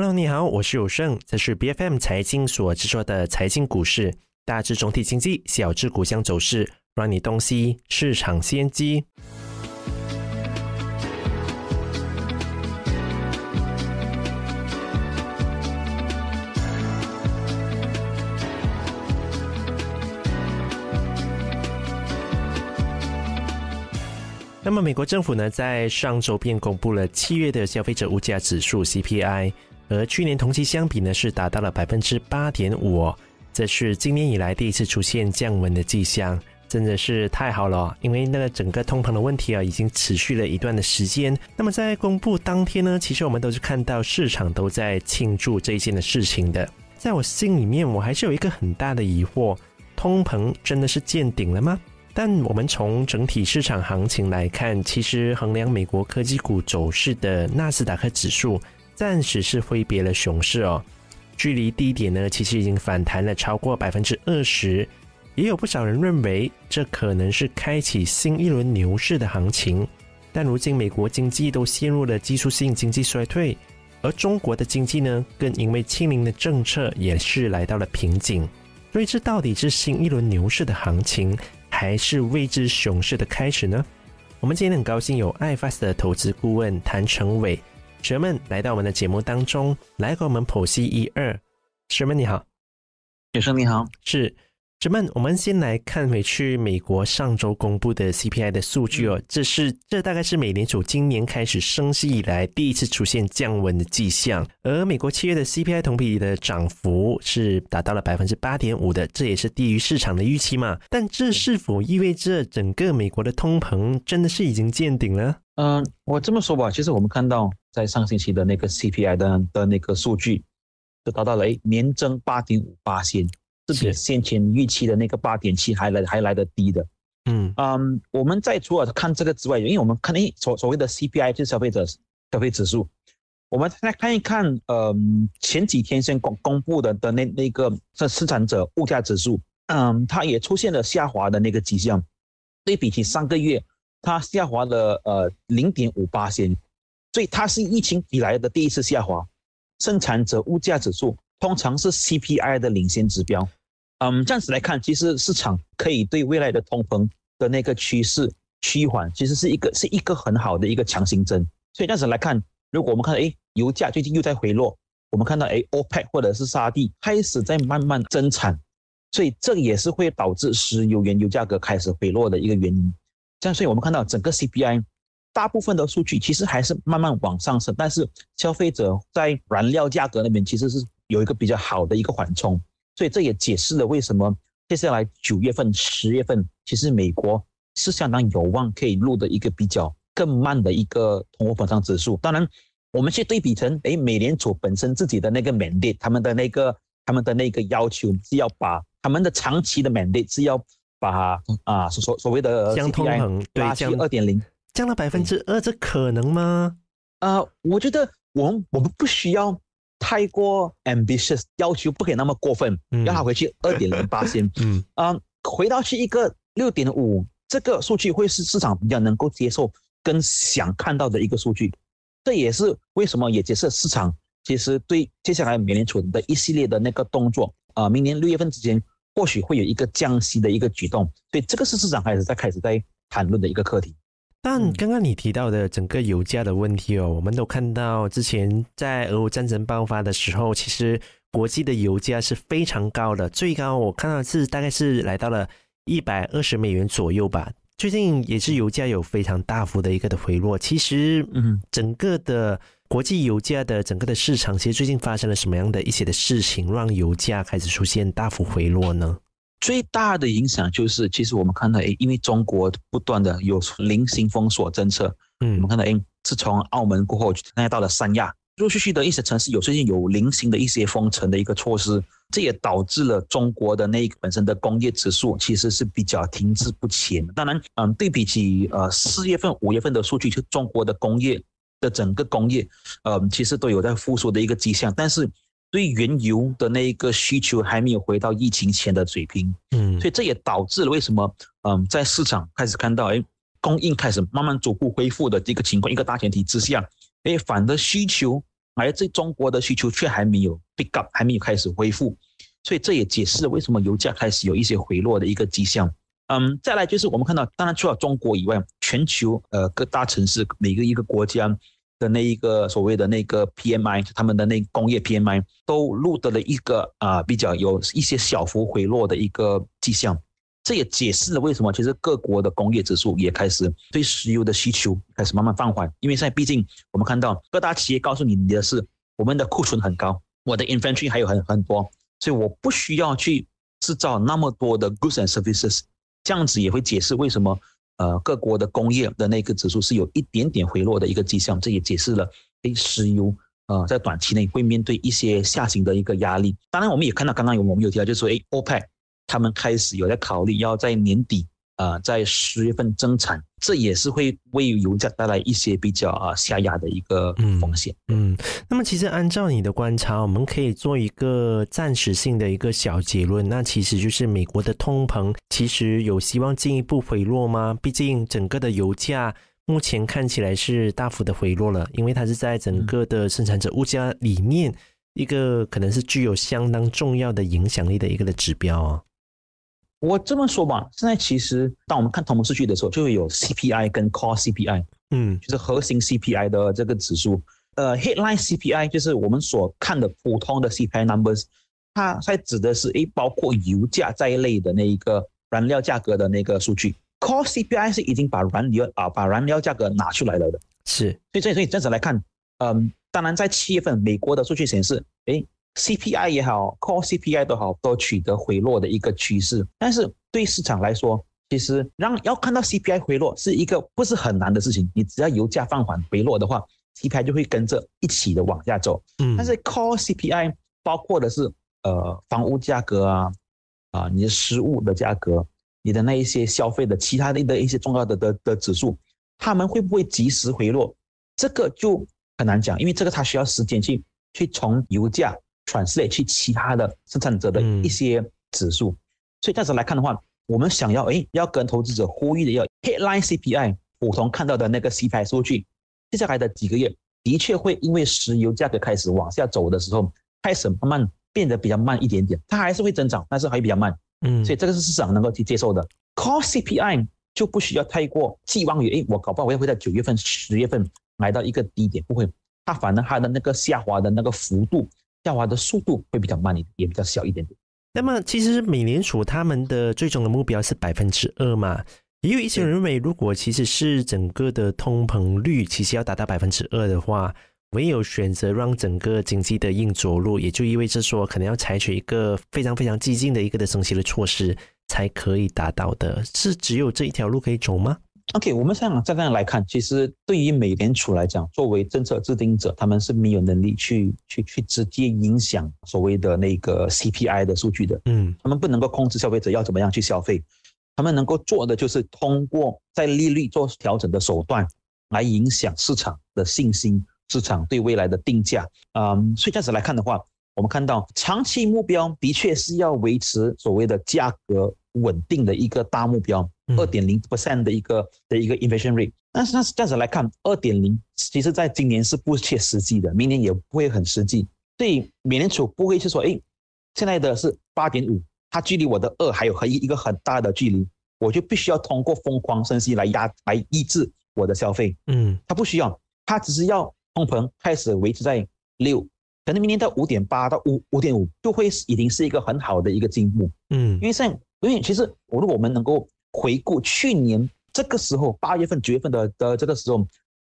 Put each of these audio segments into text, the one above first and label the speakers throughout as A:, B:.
A: Hello，你好，我是有胜，这是 B F M 财经所制作的财经股市，大至总体经济，小至股香走势，让你洞悉市场先机。那么，美国政府呢，在上周便公布了七月的消费者物价指数 C P I。和去年同期相比呢，是达到了百分之八点五，这是今年以来第一次出现降温的迹象，真的是太好了。因为那个整个通膨的问题啊，已经持续了一段的时间。那么在公布当天呢，其实我们都是看到市场都在庆祝这一件的事情的。在我心里面，我还是有一个很大的疑惑：通膨真的是见顶了吗？但我们从整体市场行情来看，其实衡量美国科技股走势的纳斯达克指数。暂时是挥别了熊市哦，距离低点呢，其实已经反弹了超过百分之二十，也有不少人认为这可能是开启新一轮牛市的行情。但如今美国经济都陷入了技术性经济衰退，而中国的经济呢，更因为清零的政策也是来到了瓶颈。所以这到底是新一轮牛市的行情，还是未知熊市的开始呢？我们今天很高兴有爱 v 斯 s 的投资顾问谭成伟。学妹来到我们的节目当中，来和我们剖析一二。学妹你好，学生你好，是学妹。我们先来看回去美国上周公布的 CPI 的数据哦，这是这大概是美联储今年开始升息以来第一次出现降温的迹象。而美国七月的 CPI 同比的涨幅是达到了百分之八点五的，这也是低于市场的预期嘛。但这是否意味着整个美国的通膨真的是已经见顶了？嗯，我这么说吧，其实我们看到。在上星期的那个 CPI 的的
B: 那个数据，就达到了哎年增八点五八先，是比先前预期的那个八点七还来还来得低的。嗯嗯，我们在除了看这个之外，因为我们看诶所所谓的 CPI 就是消费者消费指数，我们再看一看呃前几天先公公布的的那那个是生产者物价指数，嗯，它也出现了下滑的那个迹象，对比起三个月，它下滑了呃零点五八先。所以它是疫情以来的第一次下滑，生产者物价指数通常是 CPI 的领先指标。嗯，这样子来看，其实市场可以对未来的通膨的那个趋势趋缓，其实是一个是一个很好的一个强心针。所以这样子来看，如果我们看，哎，油价最近又在回落，我们看到，哎，欧 e c 或者是沙地开始在慢慢增产，所以这也是会导致石油原油价格开始回落的一个原因。这样，所以我们看到整个 CPI。大部分的数据其实还是慢慢往上升，但是消费者在燃料价格那边其实是有一个比较好的一个缓冲，所以这也解释了为什么接下来九月份、十月份，其实美国是相当有望可以录的一个比较更慢的一个通货膨胀指数。当然，我们去对比成，诶美联储本身自己的那个 mandate，他们的那个他们的那个要求是要把他们的长期的 mandate 是要把啊所所谓的将通膨对将二点零。
A: 降了百分之二，这可能吗？啊，我觉得我们我们不需要
B: 太过 ambitious，要求不可以那么过分，让它回去二点零八先，嗯，啊，回到去一个六点五，这个数据会是市场比较能够接受跟想看到的一个数据。这也是为什么，也解释市场其实对接下来美联储的一系列的那个动作啊，明年六月份之前或许会有一个降息的一个举动，所以这个是市场开始在开始在谈论的一个课题。
A: 但刚刚你提到的整个油价的问题哦，我们都看到之前在俄乌战争爆发的时候，其实国际的油价是非常高的，最高我看到是大概是来到了一百二十美元左右吧。最近也是油价有非常大幅的一个的回落。其实，嗯，整个的国际油价的整个的市场，其实最近发生了什么样的一些的事情，让油价开始出现大幅回落呢？
B: 最大的影响就是，其实我们看到，哎，因为中国不断的有零星封锁政策，嗯，我们看到，哎，自从澳门过后，现在到了三亚，陆陆续续的一些城市有最近有零星的一些封城的一个措施，这也导致了中国的那本身的工业指数其实是比较停滞不前。当然，嗯，对比起呃四月份、五月份的数据，就中国的工业的整个工业，嗯，其实都有在复苏的一个迹象，但是。对原油的那一个需求还没有回到疫情前的水平，嗯，所以这也导致了为什么，嗯，在市场开始看到，哎，供应开始慢慢逐步恢复的这个情况，一个大前提之下，哎，反的需求来自中国的需求却还没有 pick up，还没有开始恢复，所以这也解释了为什么油价开始有一些回落的一个迹象。嗯，再来就是我们看到，当然除了中国以外，全球呃各大城市每个一个国家。的那一个所谓的那个 PMI，他们的那工业 PMI 都录得了一个啊比较有一些小幅回落的一个迹象，这也解释了为什么其实各国的工业指数也开始对石油的需求开始慢慢放缓，因为现在毕竟我们看到各大企业告诉你的是，我们的库存很高，我的 inventory 还有很很多，所以我不需要去制造那么多的 goods and services，这样子也会解释为什么。呃，各国的工业的那个指数是有一点点回落的一个迹象，这也解释了，A 石 U，呃，在短期内会面对一些下行的一个压力。当然，我们也看到刚刚有我们有提到，就说，哎，欧派他们开始有在考虑要在年底。呃，在十月份增产，这也是会为油价带来一些比较啊下压的一个
A: 风险。嗯，那么其实按照你的观察，我们可以做一个暂时性的一个小结论，那其实就是美国的通膨，其实有希望进一步回落吗？毕竟整个的油价目前看起来是大幅的回落了，因为它是在整个的生产者物价里面一个可能是具有相当重要的影响力的一个的指标啊。
B: 我这么说吧，现在其实当我们看通膨数据的时候，就会有 CPI 跟 Core CPI，嗯，就是核心 CPI 的这个指数，呃，Headline CPI 就是我们所看的普通的 CPI numbers，它它指的是诶包括油价在内的那一个燃料价格的那个数据。Core CPI 是已经把燃料啊把燃料价格拿出来了的，是。所以所以所以这样子来看，嗯，当然在七月份美国的数据显示，诶。CPI 也好，core CPI 都好，都取得回落的一个趋势。但是对市场来说，其实让要看到 CPI 回落是一个不是很难的事情。你只要油价放缓回落的话，题盘就会跟着一起的往下走。嗯。但是 core CPI 包括的是呃房屋价格啊，啊你的食物的价格，你的那一些消费的其他的的一些重要的的的指数，他们会不会及时回落？这个就很难讲，因为这个它需要时间去去从油价。喘息去其他的生产者的一些指数，所以暂时来看的话，我们想要诶，要跟投资者呼吁的，要 headline CPI，普通看到的那个 CPI 数据，接下来的几个月的确会因为石油价格开始往下走的时候，开始慢慢变得比较慢一点点，它还是会增长，但是还比较慢，嗯，所以这个是市场能够去接受的。Core CPI 就不需要太过寄望于，诶，我搞不好我也会在九月份、十月份来到一个低点，不会，它反正它的那个下滑的那个幅
A: 度。下滑的速度会比较慢一点，也比较小一点点。那么，其实美联储他们的最终的目标是百分之二嘛？也有一些人认为，如果其实是整个的通膨率其实要达到百分之二的话，唯有选择让整个经济的硬着陆，也就意味着说，可能要采取一个非常非常激进的一个的升息的措施才可以达到的，是只有这一条路可以走吗？OK，我们想样再这样来看，
B: 其实对于美联储来讲，作为政策制定者，他们是没有能力去去去直接影响所谓的那个 CPI 的数据的。嗯，他们不能够控制消费者要怎么样去消费，他们能够做的就是通过在利率做调整的手段来影响市场的信心，市场对未来的定价。嗯，所以这样子来看的话，我们看到长期目标的确是要维持所谓的价格稳定的一个大目标。二点零 percent 的一个的一个 inflation rate，但是那这样子来看，二点零其实在今年是不切实际的，明年也不会很实际。所以美联储不会去说，哎，现在的是八点五，它距离我的二还有很一一个很大的距离，我就必须要通过疯狂升息来压来抑制我的消费。嗯，它不需要，它只是要通膨开始维持在六，可能明年到五点八到五五点五就会已经是一个很好的一个进步。嗯，因为现因为其实我如果我们能够。回顾去年这个时候，八月份、九月份的的这个时候，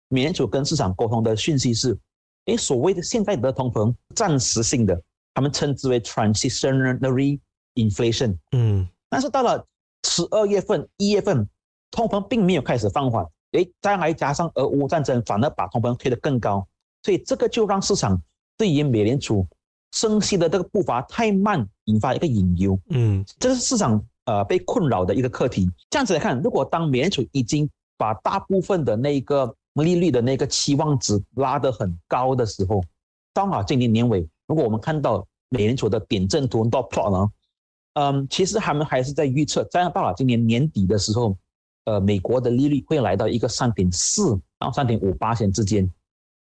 B: 美联储跟市场沟通的讯息是：，诶，所谓的现在的通膨，暂时性的，他们称之为 t r a n s i t i o n a l r y inflation。嗯，但是到了十二月份、一月份，通膨并没有开始放缓，诶，再来加上俄乌战争，反而把通膨推得更高，所以这个就让市场对于美联储升息的这个步伐太慢，引发一个隐忧。嗯，这是市场。呃，被困扰的一个课题。这样子来看，如果当美联储已经把大部分的那个利率的那个期望值拉得很高的时候，刚好今年年尾，如果我们看到美联储的点阵图到 plot 了，嗯，其实他们还是在预测，在到了今年年底的时候，呃，美国的利率会来到一个3.4到3.58%之间，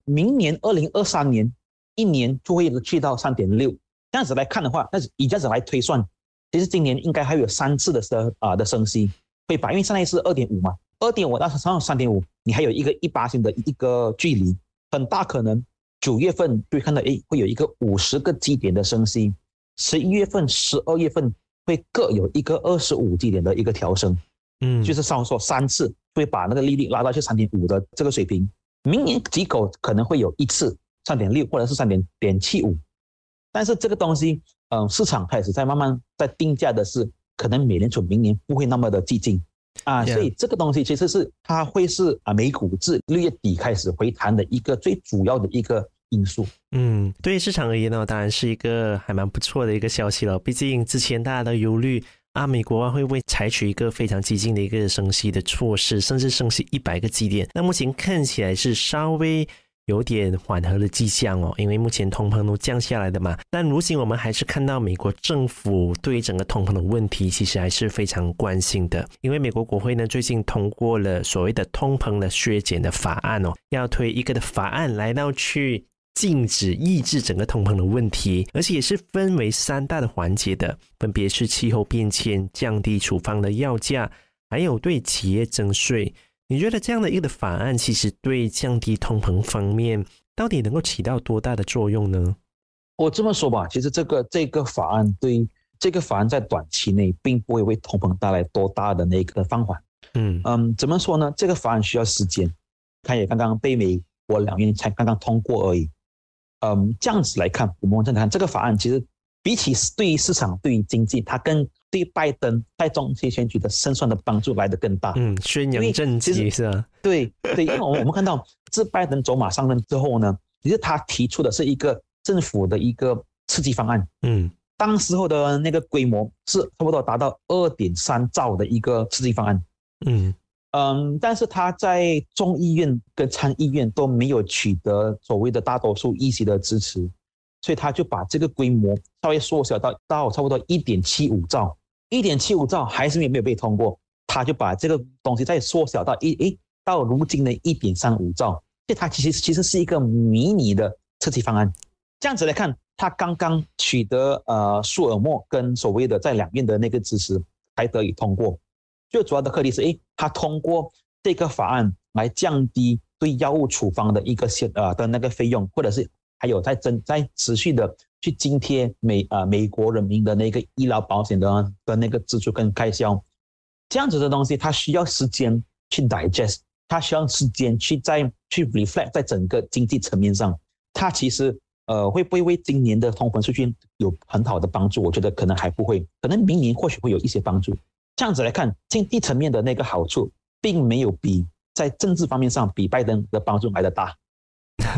B: 明年2023年一年就会去到3.6。这样子来看的话，那以这样子来推算。其实今年应该还有三次的升啊的升息会把，因为现在是二点五嘛，二点五到上三点五，你还有一个一八星的一个距离，很大可能九月份会看到哎会有一个五十个基点的升息，十一月份、十二月份会各有一个二十五基点的一个调升，嗯，就是上说三次会把那个利率拉到去三点五的这个水平，明年几口可能会有一次三点六或者是三点点七五，但是这个东西。嗯，市场开始在慢慢在定价的是，可能美联储明年不会那么的激进，啊，所以这个东西其实是它会是啊美股自六月底开始回弹的一个最主要的一个因素。
A: 嗯，对于市场而言呢，当然是一个还蛮不错的一个消息了。毕竟之前大家都忧虑啊，美国会不会采取一个非常激进的一个升息的措施，甚至升息一百个基点。那目前看起来是稍微。有点缓和的迹象哦，因为目前通膨都降下来的嘛。但如今我们还是看到美国政府对于整个通膨的问题，其实还是非常关心的。因为美国国会呢，最近通过了所谓的通膨的削减的法案哦，要推一个的法案，来到去禁止、抑制整个通膨的问题。而且也是分为三大的环节的，分别是气候变迁、降低处方的药价，还有对企业征税。你觉得这样的一个法案，其实对降低通膨方面，到底能够起到多大的作用呢？
B: 我这么说吧，其实这个这个法案对这个法案在短期内，并不会为通膨带来多大的那个放缓。嗯嗯，怎么说呢？这个法案需要时间，它也刚刚被美国两院才刚刚通过而已。嗯，这样子来看，我们再看这个法案，其实。比起对于市场、对于经济，它更对拜登在中期选举的胜算的帮助来得更大。嗯，宣扬政绩是吧？对对，因为我们我们看到，自拜登走马上任之后呢，其实他提出的是一个政府的一个刺激方案。嗯，当时候的那个规模是差不多达到二点三兆的一个刺激方案。嗯嗯，但是他在众议院跟参议院都没有取得所谓的大多数议席的支持。所以他就把这个规模稍微缩小到到差不多一点七五兆，一点七五兆还是没有被通过，他就把这个东西再缩小到一诶，到如今的一点三五兆，这它其实其实是一个迷你的设计方案。这样子来看，他刚刚取得呃，舒尔莫跟所谓的在两院的那个支持才得以通过。最主要的课题是诶，他通过这个法案来降低对药物处方的一个限呃的那个费用，或者是。还有在增在持续的去津贴美啊美国人民的那个医疗保险的的那个支出跟开销，这样子的东西它需要时间去 digest，它需要时间去在去 reflect 在整个经济层面上，它其实呃会不会为今年的通膨数据有很好的帮助？我觉得可能还不会，可能明年或许会有一些帮助。这样子来看，经济层面的那个好处，并没有比在政治方面上比拜登的帮助来的大。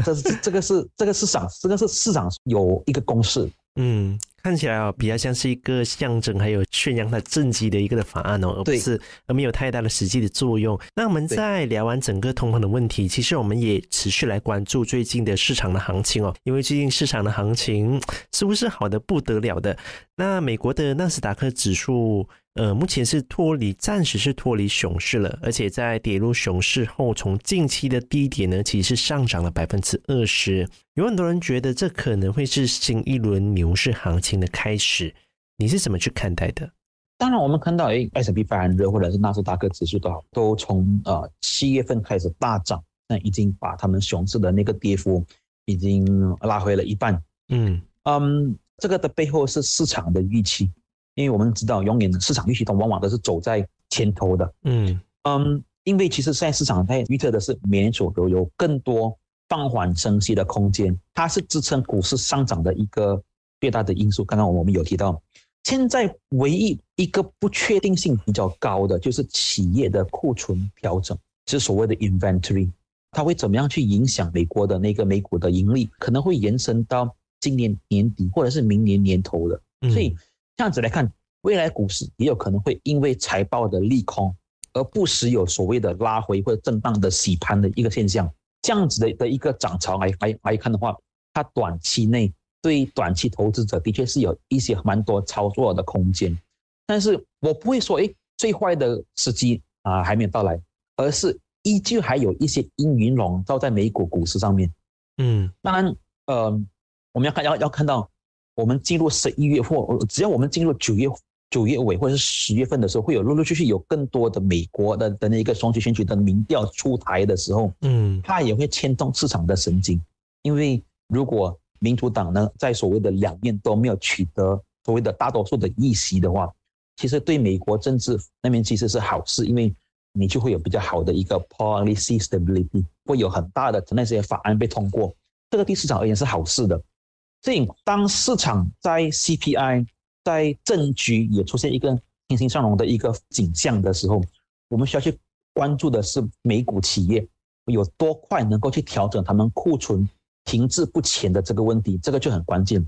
B: 这是这个是这个市场，这个是市场有一个公式。
A: 嗯，看起来哦，比较像是一个象征，还有宣扬它政绩的一个的法案哦，而不是而没有太大的实际的作用。那我们在聊完整个通膨的问题，其实我们也持续来关注最近的市场的行情哦，因为最近市场的行情是不是好的不得了的？那美国的纳斯达克指数。呃，目前是脱离，暂时是脱离熊市了，而且在跌入熊市后，从近期的低点呢，其实上涨了百分之二十。有很多人觉得这可能会是新一轮牛市行情的开始，你是怎么去看待的？
B: 当然，我们看到诶，S P 柏恩热或者是纳斯达克指数都好，都从呃七月份开始大涨，那已经把他们熊市的那个跌幅已经拉回了一半。嗯嗯，这个的背后是市场的预期。因为我们知道，永远市场预期都往往都是走在前头的。嗯嗯，因为其实现在市场它预测的是美联储有更多放缓升息的空间，它是支撑股市上涨的一个最大的因素。刚刚我们有提到，现在唯一一个不确定性比较高的就是企业的库存调整，是所谓的 inventory，它会怎么样去影响美国的那个美股的盈利？可能会延伸到今年年底或者是明年年头的，所以。这样子来看，未来股市也有可能会因为财报的利空，而不时有所谓的拉回或者震荡的洗盘的一个现象。这样子的的一个涨潮来来来看的话，它短期内对于短期投资者的确是有一些蛮多操作的空间。但是我不会说，哎，最坏的时机啊还没有到来，而是依旧还有一些阴云笼罩在美股股市上面。嗯，当然，呃，我们要看要要看到。我们进入十一月或只要我们进入九月九月尾或者是十月份的时候，会有陆陆续续有更多的美国的的那个双期选举的民调出台的时候，嗯，它也会牵动市场的神经。因为如果民主党呢在所谓的两面都没有取得所谓的大多数的议席的话，其实对美国政治那边其实是好事，因为你就会有比较好的一个 policy stability，会有很大的那些法案被通过，这个对市场而言是好事的。所以，当市场在 CPI 在政局也出现一个欣欣向荣的一个景象的时候，我们需要去关注的是美股企业有多快能够去调整他们库存停滞不前的这个问题，这个就很关键。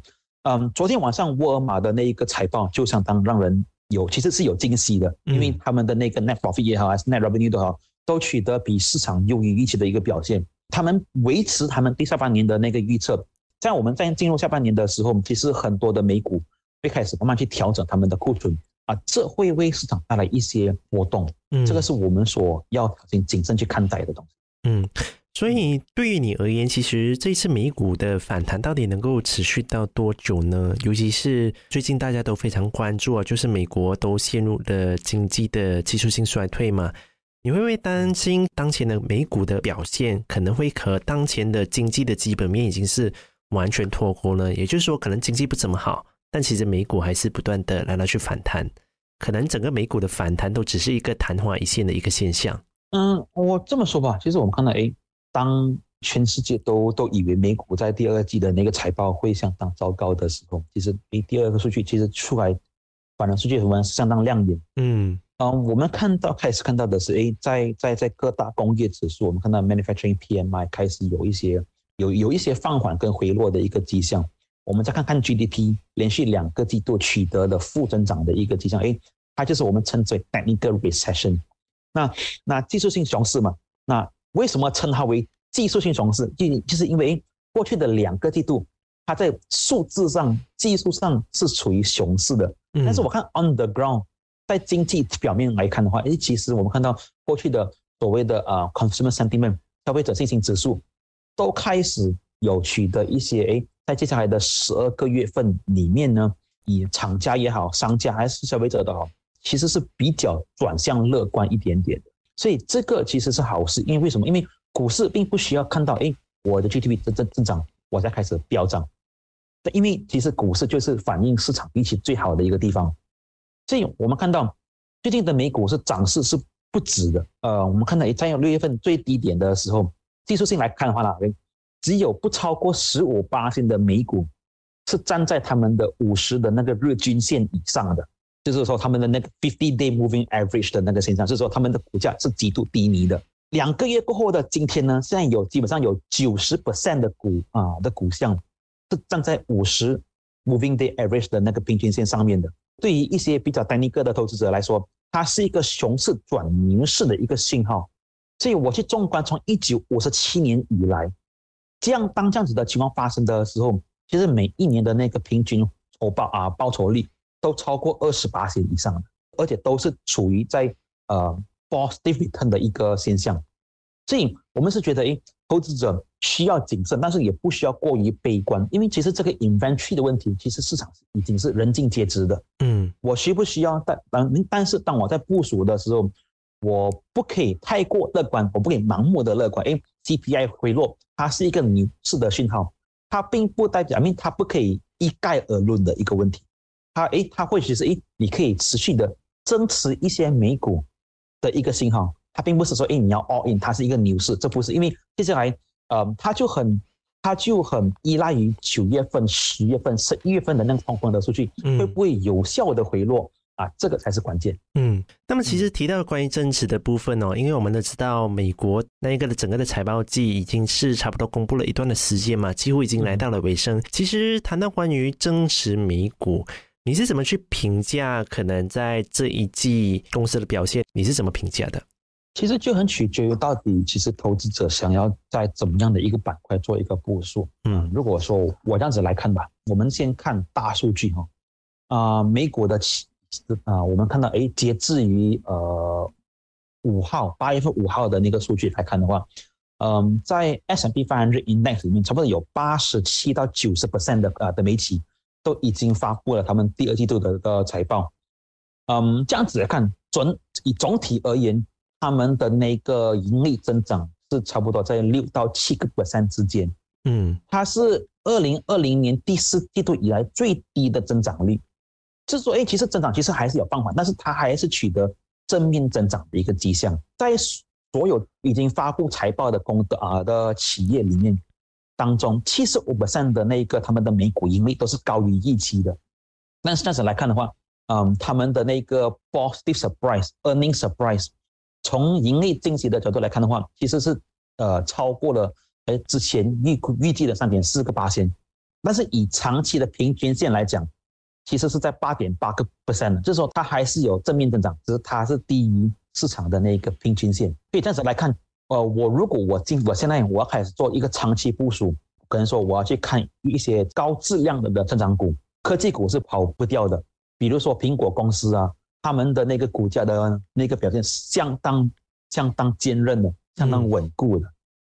B: 嗯，昨天晚上沃尔玛的那一个财报，就相当让人有其实是有惊喜的，因为他们的那个 net profit 也好，还是 net revenue 都好，都取得比市场优于预期的一个表现，他们维持他们第三半年的那个预测。像我们在进入下半年的时候，其实很多的美股会开始慢慢去调整他们的库存啊，这会为市场带来一些波动。嗯，这个是我们所要谨谨慎去看待的东西。
A: 嗯，所以对于你而言，其实这次美股的反弹到底能够持续到多久呢？尤其是最近大家都非常关注，啊，就是美国都陷入了经济的技术性衰退嘛，你会不会担心当前的美股的表现可能会和当前的经济的基本面已经是？完全脱钩呢？也就是说，可能经济不怎么好，但其实美股还是不断的来来去反弹。可能整个美股的反弹都只是一个昙花一现的一个现象。嗯，我这么说吧，其实我们看到，哎，
B: 当全世界都都以为美股在第二季的那个财报会相当糟糕的时候，其实诶，第二个数据其实出来，反而数据是相当亮眼。嗯，嗯，我们看到开始看到的是，哎，在在在各大工业指数，我们看到 manufacturing PMI 开始有一些。有有一些放缓跟回落的一个迹象，我们再看看 GDP 连续两个季度取得的负增长的一个迹象，哎，它就是我们称之为 technical recession。那那技术性熊市嘛，那为什么称它为技术性熊市？就就是因为过去的两个季度，它在数字上、技术上是处于熊市的。嗯。但是我看 underground 在经济表面来看的话，哎，其实我们看到过去的所谓的呃 consumer sentiment 消费者信心指数。都开始有取得一些哎，在接下来的十二个月份里面呢，以厂家也好，商家还是消费者的好，其实是比较转向乐观一点点的。所以这个其实是好事，因为为什么？因为股市并不需要看到哎，我的 GDP 增增长，我才开始飙涨。因为其实股市就是反映市场预期最好的一个地方。所以我们看到最近的美股是涨势是不止的。呃，我们看到也在有六月份最低点的时候。技术性来看的话呢，只有不超过十五八线的美股是站在他们的五十的那个日均线以上的，就是说他们的那个 fifty day moving average 的那个线上，是说他们的股价是极度低迷的。两个月过后的今天呢，现在有基本上有九十 percent 的股啊的股项是站在五十 moving day average 的那个平均线上面的。对于一些比较单尼个的投资者来说，它是一个熊市转牛市的一个信号。所以，我去纵观从一九五十七年以来，这样当这样子的情况发生的时候，其实每一年的那个平均酬报啊，报酬率都超过二十八以上，而且都是处于在呃 f o s r d i g i t 的的一个现象。所以，我们是觉得，诶，投资者需要谨慎，但是也不需要过于悲观，因为其实这个 inventory 的问题，其实市场已经是人尽皆知的。嗯，我需不需要？但但但是当我在部署的时候。我不可以太过乐观，我不可以盲目的乐观。因为 c p i 回落，它是一个牛市的信号，它并不代表因为它不可以一概而论的一个问题。它诶，它或许是诶，你可以持续的增持一些美股的一个信号。它并不是说诶你要 all in，它是一个牛市，这不是因为接下来呃，它就很它就很依赖于九月份、十月份、十一月份的那个重的数据会不会有效的回落。啊，这个才是关键。
A: 嗯，那么其实提到关于增持的部分哦，因为我们都知道美国那一个的整个的财报季已经是差不多公布了一段的时间嘛，几乎已经来到了尾声。其实谈到关于增持美股，你是怎么去评价？可能在这一季公司的表现，你是怎么评价的？其实就很取决于到底，其实投资者想
B: 要在怎么样的一个板块做一个部署。嗯，如果说我这样子来看吧，我们先看大数据哈，啊，美股的。啊，我们看到，哎，截至于呃五号，八月份五号的那个数据来看的话，嗯，在 S M P f 0 0 u n index 里面，差不多有八十七到九十 percent 的啊的媒体都已经发布了他们第二季度的这个财报。嗯，这样子来看，总以总体而言，他们的那个盈利增长是差不多在六到七个 percent 之间。嗯，它是二零二零年第四季度以来最低的增长率。是说，哎，其实增长其实还是有放缓，但是它还是取得正面增长的一个迹象。在所有已经发布财报的公啊的企业里面，当中，七十五的那一个他们的每股盈利都是高于预期的。但是暂时来看的话，嗯，他们的那个 positive surprise earning surprise，从盈利惊喜的角度来看的话，其实是呃超过了哎之前预预计的三点四个八仙。但是以长期的平均线来讲，其实是在八点八个 percent，就是说它还是有正面增长，只是它是低于市场的那个平均线。所以暂时来看，呃，我如果我进，我现在我要开始做一个长期部署，可能说我要去看一些高质量的的成长股，科技股是跑不掉的。比如说苹果公司啊，他们的那个股价的那个表现相当相当坚韧的，相当稳固的，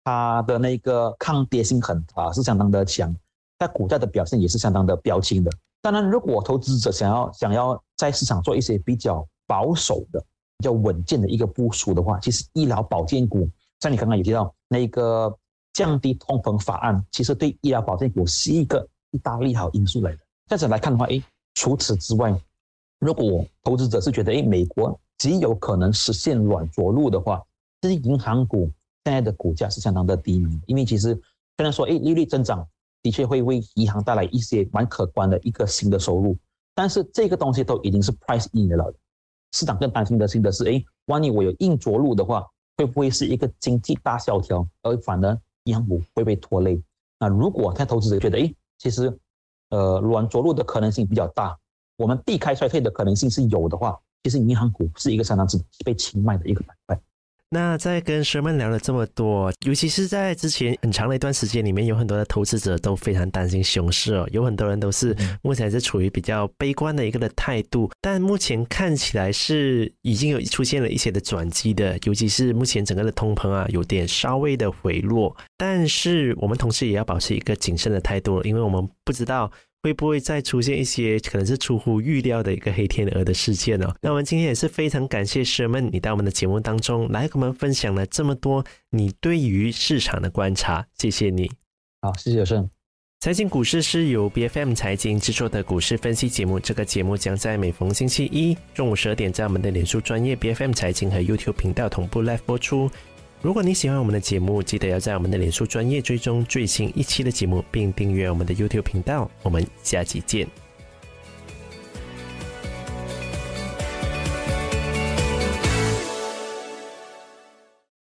B: 它的那个抗跌性很啊是相当的强，在股价的表现也是相当的标清的。当然，如果投资者想要想要在市场做一些比较保守的、比较稳健的一个部署的话，其实医疗保健股，像你刚刚有提到那个降低通膨法案，其实对医疗保健股是一个一大利好因素来的。这样子来看的话，诶，除此之外，如果投资者是觉得诶，美国极有可能实现软着陆的话，这些银行股现在的股价是相当的低迷，因为其实虽然说诶，利率增长。的确会为银行带来一些蛮可观的一个新的收入，但是这个东西都已经是 price in 了。市场更担心的、新的是，哎，万一我有硬着陆的话，会不会是一个经济大萧条，而反而银行股会被拖累？那如果他投资者觉得，哎，其实，呃，软着陆的可能性比较大，我们避开衰退的可能性是有的话，其实银行股是一个相当之被青睐的一个板块。
A: 那在跟 Sherman 聊了这么多，尤其是在之前很长的一段时间里面，有很多的投资者都非常担心熊市哦，有很多人都是目前是处于比较悲观的一个的态度。但目前看起来是已经有出现了一些的转机的，尤其是目前整个的通膨啊，有点稍微的回落。但是我们同时也要保持一个谨慎的态度因为我们不知道。会不会再出现一些可能是出乎预料的一个黑天鹅的事件呢？那我们今天也是非常感谢师们，你到我们的节目当中来，给我们分享了这么多你对于市场的观察，谢谢你。好，谢谢有胜。财经股市是由 B F M 财经制作的股市分析节目，这个节目将在每逢星期一中午十二点，在我们的脸书专业 B F M 财经和 YouTube 频道同步 live 播出。如果你喜欢我们的节目，记得要在我们的脸书专业追踪最新一期的节目，并订阅我们的 YouTube 频道。我们下期见。